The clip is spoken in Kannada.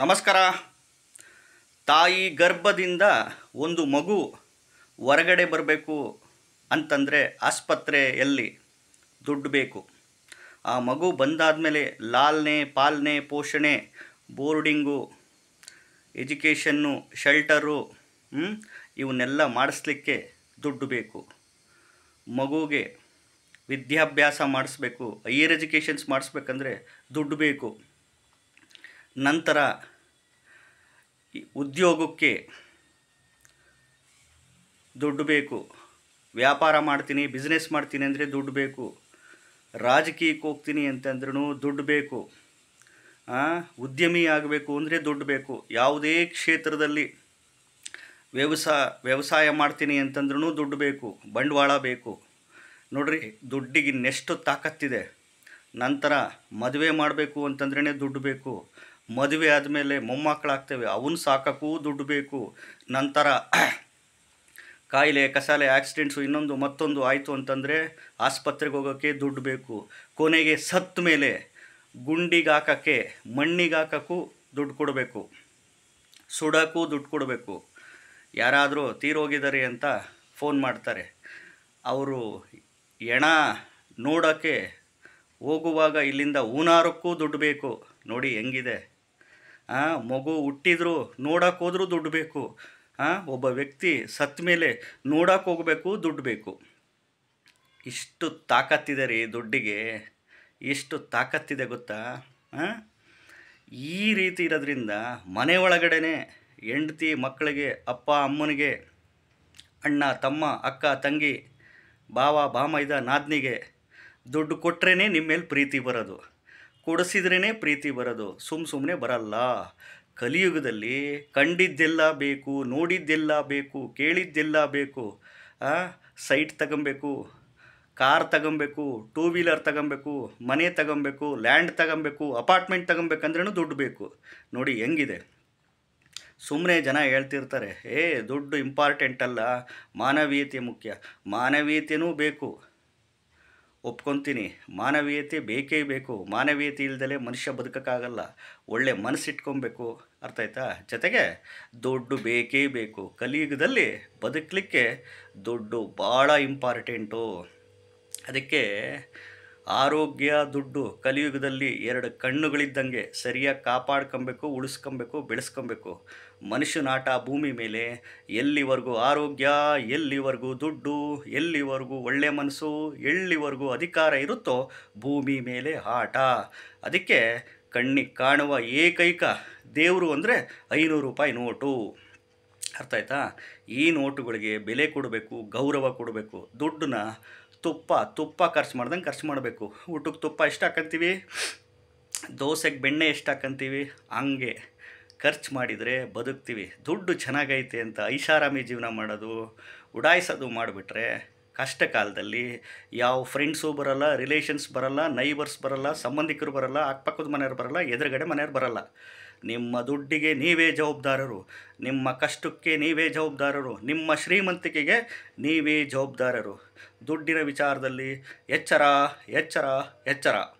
ನಮಸ್ಕಾರ ತಾಯಿ ಗರ್ಭದಿಂದ ಒಂದು ಮಗು ಹೊರಗಡೆ ಬರಬೇಕು ಅಂತಂದರೆ ಆಸ್ಪತ್ರೆಯಲ್ಲಿ ದುಡ್ಡು ಬೇಕು ಆ ಮಗು ಬಂದಾದ ಮೇಲೆ ಲಾಲನೆ ಪಾಲನೆ ಪೋಷಣೆ ಬೋರ್ಡಿಂಗು ಎಜುಕೇಷನ್ನು ಶೆಲ್ಟರು ಇವನ್ನೆಲ್ಲ ಮಾಡಿಸ್ಲಿಕ್ಕೆ ದುಡ್ಡು ಬೇಕು ಮಗುಗೆ ವಿದ್ಯಾಭ್ಯಾಸ ಮಾಡಿಸ್ಬೇಕು ಹೈಯರ್ ಎಜುಕೇಷನ್ಸ್ ಮಾಡಿಸ್ಬೇಕಂದ್ರೆ ದುಡ್ಡು ಬೇಕು ನಂತರ ಉದ್ಯೋಗಕ್ಕೆ ದುಡ್ಡು ಬೇಕು ವ್ಯಾಪಾರ ಮಾಡ್ತೀನಿ ಬಿಸ್ನೆಸ್ ಮಾಡ್ತೀನಿ ಅಂದರೆ ದುಡ್ಡು ಬೇಕು ರಾಜಕೀಯಕ್ಕೆ ಹೋಗ್ತೀನಿ ಅಂತಂದ್ರೂ ದುಡ್ಡು ಬೇಕು ಉದ್ಯಮಿ ಆಗಬೇಕು ಅಂದರೆ ದುಡ್ಡು ಬೇಕು ಯಾವುದೇ ಕ್ಷೇತ್ರದಲ್ಲಿ ವ್ಯವಸಾಯ ವ್ಯವಸಾಯ ಮಾಡ್ತೀನಿ ಅಂತಂದ್ರೂ ದುಡ್ಡು ಬೇಕು ಬಂಡವಾಳ ಬೇಕು ನೋಡ್ರಿ ದುಡ್ಡಿಗೆ ನೆಷ್ಟು ತಾಕತ್ತಿದೆ ನಂತರ ಮದುವೆ ಮಾಡಬೇಕು ಅಂತಂದ್ರೇ ದುಡ್ಡು ಬೇಕು ಮದುವೆ ಆದಮೇಲೆ ಮೊಮ್ಮಕ್ಕಳಾಗ್ತೇವೆ ಅವನ್ನ ಸಾಕಕ್ಕೂ ದುಡ್ಡು ಬೇಕು ನಂತರ ಕಾಯಿಲೆ ಕಸಾಲೆ ಆಕ್ಸಿಡೆಂಟ್ಸು ಇನ್ನೊಂದು ಮತ್ತೊಂದು ಆಯಿತು ಅಂತಂದರೆ ಆಸ್ಪತ್ರೆಗೆ ಹೋಗೋಕ್ಕೆ ದುಡ್ಡು ಬೇಕು ಕೊನೆಗೆ ಸತ್ತ ಮೇಲೆ ಗುಂಡಿಗಾಕೋಕ್ಕೆ ಮಣ್ಣಿಗಾಕಕ್ಕೂ ದುಡ್ಡು ಕೊಡಬೇಕು ಸುಡೋಕ್ಕೂ ದುಡ್ಡು ಕೊಡಬೇಕು ಯಾರಾದರೂ ತೀರೋಗಿದ್ದಾರೆ ಅಂತ ಫೋನ್ ಮಾಡ್ತಾರೆ ಅವರು ಎಣ ನೋಡೋಕ್ಕೆ ಹೋಗುವಾಗ ಇಲ್ಲಿಂದ ಊನಾರಕ್ಕೂ ದುಡ್ಡು ಬೇಕು ನೋಡಿ ಹೆಂಗಿದೆ ಮಗು ಹುಟ್ಟಿದ್ರು ನೋಡೋಕೆ ಹೋದ್ರೂ ದುಡ್ಡು ಬೇಕು ಒಬ್ಬ ವ್ಯಕ್ತಿ ಸತ್ತ ಮೇಲೆ ನೋಡೋಕೆ ಹೋಗಬೇಕು ದುಡ್ಡು ಬೇಕು ಇಷ್ಟು ತಾಕತ್ತಿದೆ ರೀ ದುಡ್ಡಿಗೆ ಎಷ್ಟು ತಾಕತ್ತಿದೆ ಗೊತ್ತಾ ಈ ರೀತಿ ಇರೋದ್ರಿಂದ ಮನೆ ಒಳಗಡೆನೆ ಹೆಂಡತಿ ಮಕ್ಕಳಿಗೆ ಅಪ್ಪ ಅಮ್ಮನಿಗೆ ಅಣ್ಣ ತಮ್ಮ ಅಕ್ಕ ತಂಗಿ ಭಾವ ಬಾಮ ಇದ ನಾದ್ನಿಗೆ ದುಡ್ಡು ಕೊಟ್ರೇ ನಿಮ್ಮ ಮೇಲೆ ಪ್ರೀತಿ ಬರೋದು ಕೊಡಿಸಿದ್ರೇ ಪ್ರೀತಿ ಬರೋದು ಸುಮ್ಮ ಸುಮ್ಮನೆ ಬರಲ್ಲ ಕಲಿಯುಗದಲ್ಲಿ ಕಂಡಿದ್ದೆಲ್ಲ ಬೇಕು ನೋಡಿದ್ದೆಲ್ಲ ಬೇಕು ಕೇಳಿದ್ದೆಲ್ಲ ಬೇಕು ಸೈಟ್ ತಗೊಬೇಕು ಕಾರ್ ತಗೊಬೇಕು ಟೂ ವೀಲರ್ ತಗೊಬೇಕು ಮನೆ ತಗೊಬೇಕು ಲ್ಯಾಂಡ್ ತಗೊಬೇಕು ಅಪಾರ್ಟ್ಮೆಂಟ್ ತಗೊಬೇಕಂದ್ರೂ ದುಡ್ಡು ಬೇಕು ನೋಡಿ ಹೆಂಗಿದೆ ಸುಮ್ಮನೆ ಜನ ಹೇಳ್ತಿರ್ತಾರೆ ಏ ದುಡ್ಡು ಇಂಪಾರ್ಟೆಂಟ್ ಅಲ್ಲ ಮಾನವೀಯತೆ ಮುಖ್ಯ ಮಾನವೀಯತೆಯೂ ಬೇಕು ಒಪ್ಕೊತೀನಿ ಮಾನವೀಯತೆ ಬೇಕೇ ಬೇಕು ಮಾನವೀಯತೆ ಇಲ್ದಲೆ ಮನುಷ್ಯ ಬದುಕೋಕ್ಕಾಗಲ್ಲ ಒಳ್ಳೆ ಮನಸ್ಸಿಟ್ಕೊಬೇಕು ಅರ್ಥ ಆಯ್ತಾ ಜೊತೆಗೆ ದುಡ್ಡು ಬೇಕೇ ಬೇಕು ಕಲಿಯುಗದಲ್ಲಿ ಬದುಕಲಿಕ್ಕೆ ದುಡ್ಡು ಭಾಳ ಇಂಪಾರ್ಟೆಂಟು ಅದಕ್ಕೆ ಆರೋಗ್ಯ ದುಡ್ಡು ಕಲಿಯುಗದಲ್ಲಿ ಎರಡು ಕಣ್ಣುಗಳಿದ್ದಂಗೆ ಸರಿಯಾಗಿ ಕಾಪಾಡ್ಕೊಬೇಕು ಉಳಿಸ್ಕೊಬೇಕು ಬೆಳೆಸ್ಕೊಬೇಕು ಮನುಷ್ಯನಾಟ ಭೂಮಿ ಮೇಲೆ ಎಲ್ಲಿವರೆಗೂ ಆರೋಗ್ಯ ಎಲ್ಲಿವರೆಗೂ ದುಡ್ಡು ಎಲ್ಲಿವರೆಗೂ ಒಳ್ಳೆ ಮನಸ್ಸು ಎಲ್ಲಿವರೆಗೂ ಅಧಿಕಾರ ಇರುತ್ತೋ ಭೂಮಿ ಮೇಲೆ ಆಟ ಅದಕ್ಕೆ ಕಣ್ಣಿಗೆ ಕಾಣುವ ಏಕೈಕ ದೇವರು ಅಂದರೆ ಐನೂರು ರೂಪಾಯಿ ನೋಟು ಅರ್ಥ ಆಯ್ತಾ ಈ ನೋಟುಗಳಿಗೆ ಬೆಲೆ ಕೊಡಬೇಕು ಗೌರವ ಕೊಡಬೇಕು ದುಡ್ಡನ್ನ ತುಪ್ಪ ತುಪ್ಪ ಖರ್ಚು ಮಾಡ್ದಂಗೆ ಖರ್ಚು ಮಾಡಬೇಕು ಊಟಕ್ಕೆ ತುಪ್ಪ ಎಷ್ಟು ಹಾಕಂತೀವಿ ದೋಸೆಗೆ ಬೆಣ್ಣೆ ಎಷ್ಟು ಹಾಕಂತೀವಿ ಹಂಗೆ ಖರ್ಚು ಮಾಡಿದರೆ ಬದುಕ್ತೀವಿ ದುಡ್ಡು ಚೆನ್ನಾಗೈತೆ ಅಂತ ಐಷಾರಾಮಿ ಜೀವನ ಮಾಡೋದು ಉಡಾಯಿಸೋದು ಮಾಡಿಬಿಟ್ರೆ ಕಷ್ಟ ಕಾಲದಲ್ಲಿ ಯಾವ ಫ್ರೆಂಡ್ಸು ಬರಲ್ಲ ರಿಲೇಷನ್ಸ್ ಬರಲ್ಲ ನೈಬರ್ಸ್ ಬರಲ್ಲ ಸಂಬಂಧಿಕರು ಬರಲ್ಲ ಅಕ್ಕಪಕ್ಕದ ಮನೆಯವ್ರು ಬರಲ್ಲ ಎದುರುಗಡೆ ಮನೆಯವ್ರು ಬರಲ್ಲ ನಿಮ್ಮ ದುಡ್ಡಿಗೆ ನೀವೇ ಜವಾಬ್ದಾರರು ನಿಮ್ಮ ಕಷ್ಟಕ್ಕೆ ನೀವೇ ಜವಾಬ್ದಾರರು ನಿಮ್ಮ ಶ್ರೀಮಂತಿಕೆಗೆ ನೀವೇ ಜವಾಬ್ದಾರರು ದುಡ್ಡಿನ ವಿಚಾರದಲ್ಲಿ ಎಚ್ಚರ ಎಚ್ಚರ ಎಚ್ಚರ